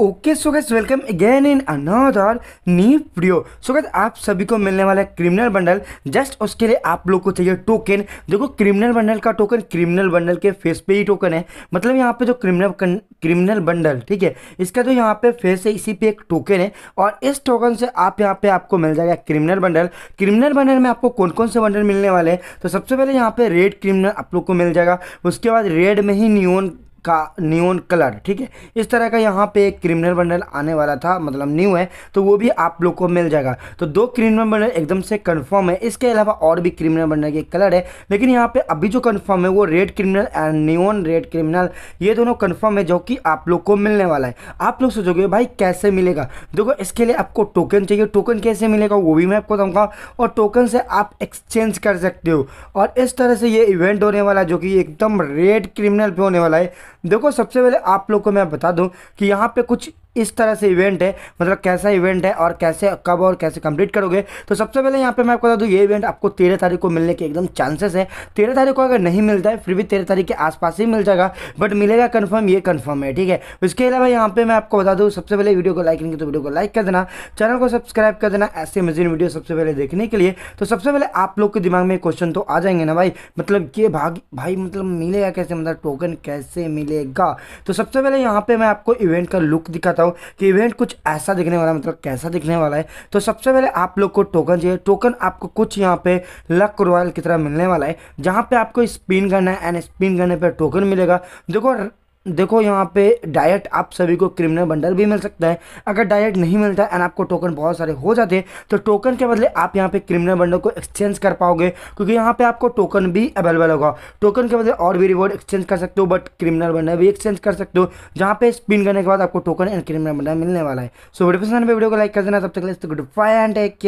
okay so guys welcome again in another नी प्रियो so gas आप सभी को मिलने वाला है क्रिमिनल बंडल जस्ट उसके लिए आप लोग को चाहिए टोकन देखो क्रिमिनल बंडल का टोकन क्रिमिनल बंडल के फेस पे ही टोकन है मतलब यहाँ पे जो क्रिमिनल क्रिमिनल बंडल ठीक है इसका जो तो यहाँ पे फेस है इसी पे एक टोकन है और इस टोकन से आप यहाँ पे आपको मिल जाएगा क्रिमिनल बंडल क्रिमिनल बंडल में आपको कौन कौन से बंडल मिलने वाले हैं तो सबसे पहले यहाँ पे रेड क्रिमिनल आप लोग को मिल जाएगा उसके बाद रेड में ही न्यून का न्यून कलर ठीक है इस तरह का यहाँ पे एक क्रिमिनल बंडल आने वाला था मतलब न्यू है तो वो भी आप लोग को मिल जाएगा तो दो क्रिमिनल बंडल एकदम से कन्फर्म है इसके अलावा और भी क्रिमिनल बंडल के कलर है लेकिन यहाँ पे अभी जो कन्फर्म है वो red criminal and new red criminal ये दोनों कन्फर्म है जो कि आप लोग को मिलने वाला है आप लोग सोचोगे भाई कैसे मिलेगा देखो इसके लिए आपको टोकन चाहिए टोकन कैसे मिलेगा वो भी मैं आपको दूँगा और टोकन से आप एक्सचेंज कर सकते हो और इस तरह से ये इवेंट होने वाला जो कि एकदम रेड क्रिमिनल पे होने वाला है देखो सबसे पहले आप लोग को मैं बता दूं कि यहाँ पे कुछ इस तरह से इवेंट है मतलब कैसा इवेंट है और कैसे कब और कैसे कंप्लीट करोगे तो सबसे पहले यहाँ पे मैं आपको बता दूँ ये इवेंट आपको तेरह तारीख को मिलने के एकदम चांसेस है तेरह तारीख को अगर नहीं मिलता है फिर भी तेरह तारीख के आसपास ही मिल जाएगा बट मिलेगा कन्फर्म ये कन्फर्म है ठीक है उसके अलावा यहाँ पे मैं आपको बता दूँ सबसे पहले वीडियो को लाइक नहीं तो वीडियो को लाइक कर देना चैनल को सब्सक्राइब कर देना ऐसे मजीन वीडियो सबसे पहले देखने के लिए तो सबसे पहले आप लोग के दिमाग में क्वेश्चन तो आ जाएंगे ना भाई मतलब ये भाग भाई मतलब मिलेगा कैसे मतलब टोकन कैसे मिलेगा तो सबसे पहले यहाँ पर मैं आपको इवेंट का लुक दिखाता हूँ हूँ कि इवेंट कुछ ऐसा दिखने वाला है मतलब कैसा दिखने वाला है तो सबसे पहले आप लोग को टोकन चाहिए टोकन आपको कुछ यहाँ पे लक रॉयल की तरह मिलने वाला है जहाँ पे आपको स्पिन करना है एंड स्पिन करने पर टोकन मिलेगा देखो देखो यहाँ पे डायरेक्ट आप सभी को क्रिमिनल बंडल भी मिल सकता है अगर डायरेक्ट नहीं मिलता एंड आपको टोकन बहुत सारे हो जाते हैं तो टोकन के बदले आप यहाँ पे क्रिमिनल बंडल को एक्सचेंज कर पाओगे क्योंकि यहाँ पे आपको टोकन भी अवेलेबल होगा टोकन के बदले और भी रिवॉर्ड एक्सचेंज कर सकते हो बट क्रिमिनल बंडल भी एक्सचेंज कर सकते हो जहाँ पे स्पिन करने के बाद आपको टोकन एंड क्रिमिनल बंडल मिलने वाला है सो वीडियो पसंद तो वीडियो को लाइक कर देना तब तक गुड बाय एंड टेक